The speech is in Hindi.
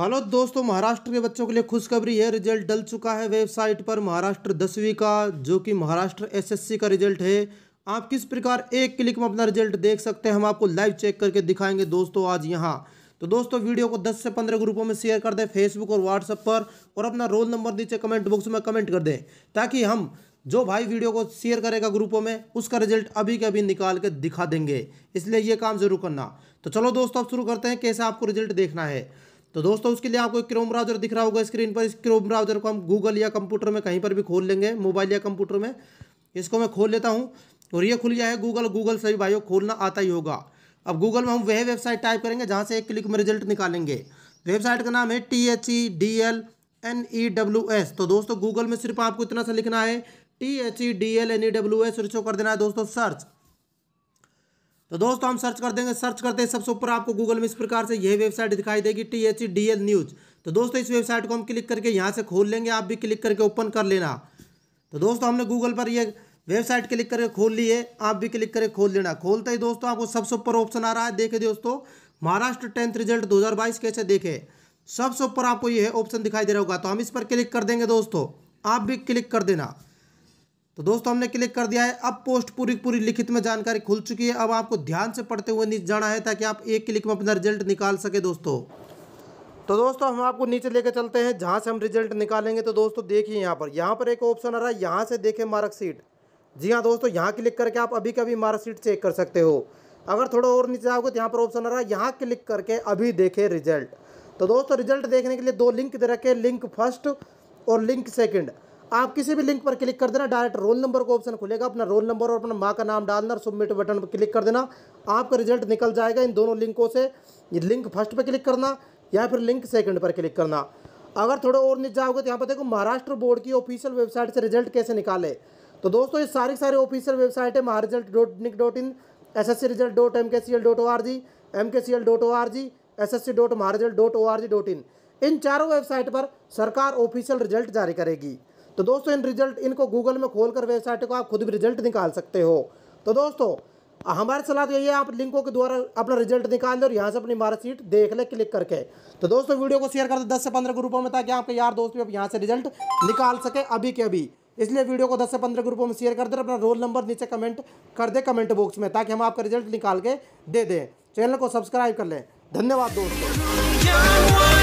हेलो दोस्तों महाराष्ट्र के बच्चों के लिए खुशखबरी है रिजल्ट डल चुका है वेबसाइट पर महाराष्ट्र दसवीं का जो कि महाराष्ट्र एसएससी का रिजल्ट है आप किस प्रकार एक क्लिक में अपना रिजल्ट देख सकते हैं हम आपको लाइव चेक करके दिखाएंगे दोस्तों आज यहाँ तो दोस्तों वीडियो को 10 से 15 ग्रुपों में शेयर कर दें फेसबुक और व्हाट्सएप पर और अपना रोल नंबर नीचे कमेंट बॉक्स में कमेंट कर दें ताकि हम जो भाई वीडियो को शेयर करेगा ग्रुपों में उसका रिजल्ट अभी के अभी निकाल के दिखा देंगे इसलिए ये काम जरूर करना तो चलो दोस्तों अब शुरू करते हैं कैसे आपको रिजल्ट देखना है तो दोस्तों उसके लिए आपको क्रोम ब्राउजर दिख रहा होगा स्क्रीन पर इस क्रोम ब्राउजर को हम गूगल या कंप्यूटर में कहीं पर भी खोल लेंगे मोबाइल या कंप्यूटर में इसको मैं खोल लेता हूँ और ये खुल गया है गूगल गूगल सभी भाइयों खोलना आता ही होगा अब गूगल में हम वह वेबसाइट टाइप करेंगे जहाँ से एक क्लिक में रिजल्ट निकालेंगे वेबसाइट का नाम है T H E D L N E W S तो दोस्तों गूगल में सिर्फ आपको इतना सा लिखना है T H E D L N E W S और इसको कर देना है दोस्तों सर्च तो दोस्तों हम सर्च कर देंगे सर्च करते हैं सबसे ऊपर आपको गूगल में इस प्रकार से यह वेबसाइट दिखाई देगी T H D L news तो दोस्तों इस वेबसाइट को हम क्लिक करके यहाँ से खोल लेंगे आप भी क्लिक करके ओपन कर लेना तो दोस्तों हमने गूगल पर यह वेबसाइट क्लिक करके खोल ली है आप भी क्लिक करके खोल लेना खोलते ही दोस्तों आपको सबसे ऊपर ऑप्शन आ रहा है देखे दोस्तों महाराष्ट्र टेंथ रिजल्ट 2022 कैसे देखे सबसे ऊपर आपको यह ऑप्शन दिखाई दे रहा होगा तो हम इस पर क्लिक कर देंगे दोस्तों आप भी क्लिक कर देना तो दोस्तों हमने क्लिक कर दिया है अब पोस्ट पूरी पूरी लिखित में जानकारी खुल चुकी है अब आपको ध्यान से पढ़ते हुए नीचे जाना है ताकि आप एक क्लिक में अपना रिजल्ट निकाल सके दोस्तों तो दोस्तों हम आपको नीचे लेकर चलते हैं जहाँ से हम रिजल्ट निकालेंगे तो दोस्तों देखिए यहाँ पर यहाँ पर एक ऑप्शन आ रहा है यहाँ से देखें मार्कशीट जी हाँ दोस्तों यहाँ क्लिक करके आप अभी कभी मार्कशीट चेक कर सकते हो अगर थोड़ा और नीचे आओगे तो यहाँ पर ऑप्शन आ रहा है यहाँ क्लिक करके अभी देखें रिजल्ट तो दोस्तों रिजल्ट देखने के लिए दो लिंक दे रखे लिंक फर्स्ट और लिंक सेकेंड आप किसी भी लिंक पर क्लिक कर देना डायरेक्ट रोल नंबर का ऑप्शन खुलेगा अपना रोल नंबर और अपना माँ का नाम डालना और सबमिट बटन पर क्लिक कर देना आपका रिजल्ट निकल जाएगा इन दोनों लिंकों से ये लिंक फर्स्ट पर क्लिक करना या फिर लिंक सेकंड पर क्लिक करना अगर थोड़ा और नीचे जाओगे तो यहाँ पर देखो महाराष्ट्र बोर्ड की ऑफिशियल वेबसाइट से रिजल्ट कैसे निकाले तो दोस्तों ये सारी सारी ऑफिशियल वेबसाइट है maha result dot nic dot in S S C result dot M K C L dot O R G M K C L dot O R G S S C dot maharesult dot O R G dot in इन चारों वेबसाइट पर सरकार ऑफिशियल रिजल्ट जारी करेगी तो दोस्तों इन रिजल्ट इनको गूगल में खोल कर वेबसाइट को आप खुद भी रिजल्ट निकाल सकते हो तो दोस्तों हमारे सलाह तो यही है आप लिंकों के द्वारा अपना रिजल्ट निकाल लें और यहाँ से अपनी मार्कशीट देख लें क्लिक करके तो दोस्तों वीडियो को शेयर कर दें दस से पंद्रह ग्रुपों में ताकि आपके यार दोस्त भी आप यहाँ से रिजल्ट निकाल सके अभी के अभी इसलिए वीडियो को 10 से 15 ग्रुपों में शेयर कर दें अपना रोल नंबर नीचे कमेंट कर दे कमेंट बॉक्स में ताकि हम आपका रिजल्ट निकाल के दे दें चैनल को सब्सक्राइब कर लें धन्यवाद दोस्तों